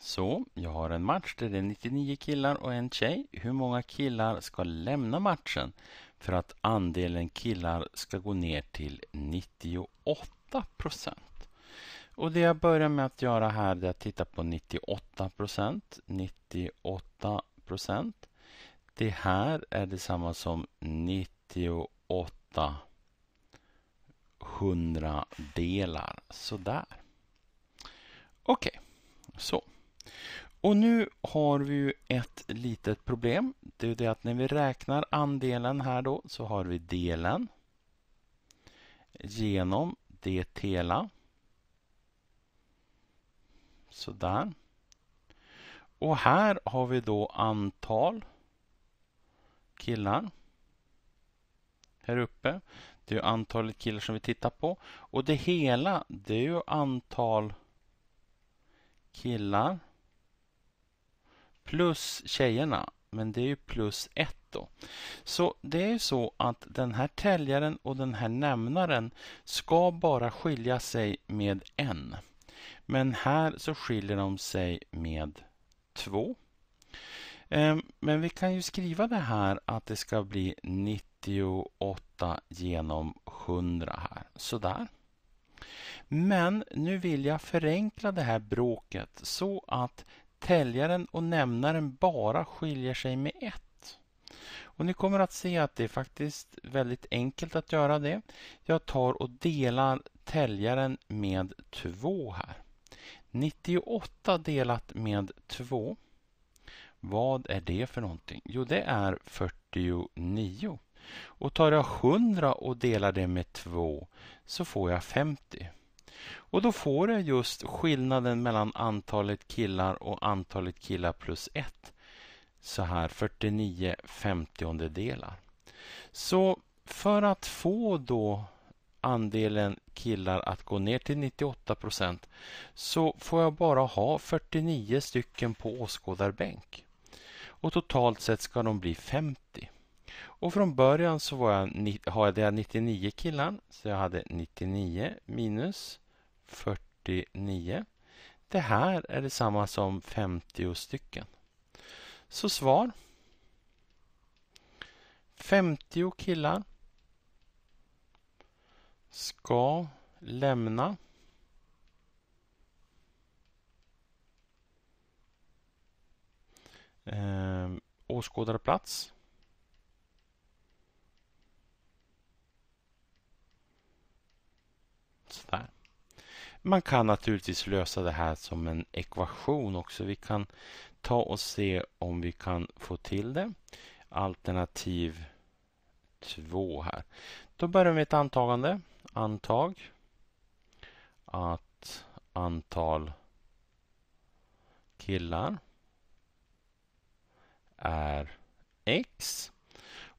Så, jag har en match där det är 99 killar och en tjej. Hur många killar ska lämna matchen för att andelen killar ska gå ner till 98 procent? Och det jag börjar med att göra här är att titta på 98 procent, 98 procent. Det här är detsamma som 98 hundradelar. Sådär. Okej, okay. så. Och nu har vi ju ett litet problem. Det är det att när vi räknar andelen här då så har vi delen genom det hela. Sådär. Och här har vi då antal killar. Här uppe. Det är antalet killar som vi tittar på. Och det hela, det är ju antal killar plus tjejerna. Men det är ju plus 1 då. Så det är ju så att den här täljaren och den här nämnaren ska bara skilja sig med en. Men här så skiljer de sig med två. Ehm, men vi kan ju skriva det här att det ska bli 98 genom 100 här. Sådär. Men nu vill jag förenkla det här bråket så att täljaren och nämnaren bara skiljer sig med ett. Och ni kommer att se att det är faktiskt väldigt enkelt att göra det. Jag tar och delar täljaren med 2 här. 98 delat med 2. Vad är det för någonting? Jo, det är 49. Och tar jag 100 och delar det med 2 så får jag 50. Och då får jag just skillnaden mellan antalet killar och antalet killar plus ett Så här 49 femtiondedelar. Så för att få då andelen killar att gå ner till 98 så får jag bara ha 49 stycken på åskådarbänk. Och totalt sett ska de bli 50. Och från början så var jag, hade jag 99 killar, så jag hade 99 minus 49. Det här är detsamma som 50 stycken. Så svar 50 killar ska lämna eh, åskådarplats Sådär. Man kan naturligtvis lösa det här som en ekvation också. Vi kan ta och se om vi kan få till det. Alternativ 2 här. Då börjar vi med ett antagande. Antag att antal killar är x.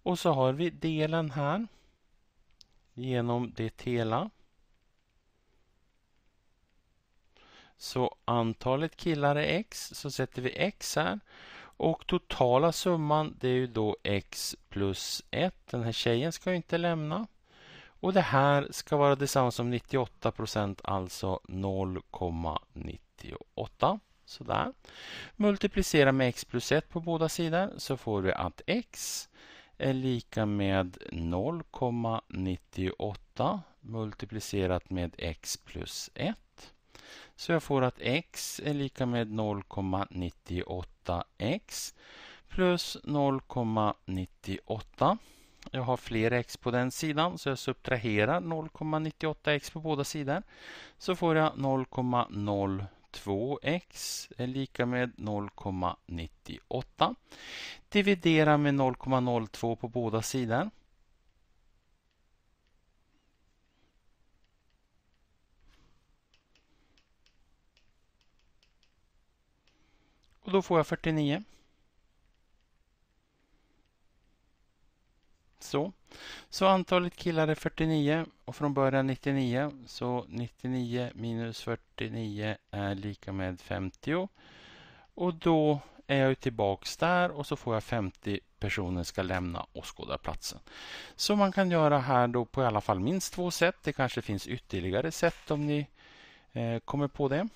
Och så har vi delen här genom det hela. Så antalet killar är x, så sätter vi x här. Och totala summan det är ju då x plus 1. Den här tjejen ska inte lämna. Och det här ska vara detsamma som 98 procent, alltså 0,98. Sådär. Multiplicera med x plus 1 på båda sidor så får vi att x är lika med 0,98 multiplicerat med x plus 1. Så jag får att x är lika med 0,98x plus 0,98. Jag har fler x på den sidan så jag subtraherar 0,98x på båda sidor. Så får jag 0,02x är lika med 0,98. Dividera med 0,02 på båda sidor. Och då får jag 49. Så. Så antalet killar är 49 och från början 99. Så 99 minus 49 är lika med 50. Och då är jag tillbaka där och så får jag 50 personer ska lämna åskådarplatsen. Så man kan göra här då på i alla fall minst två sätt. Det kanske finns ytterligare sätt om ni eh, kommer på det.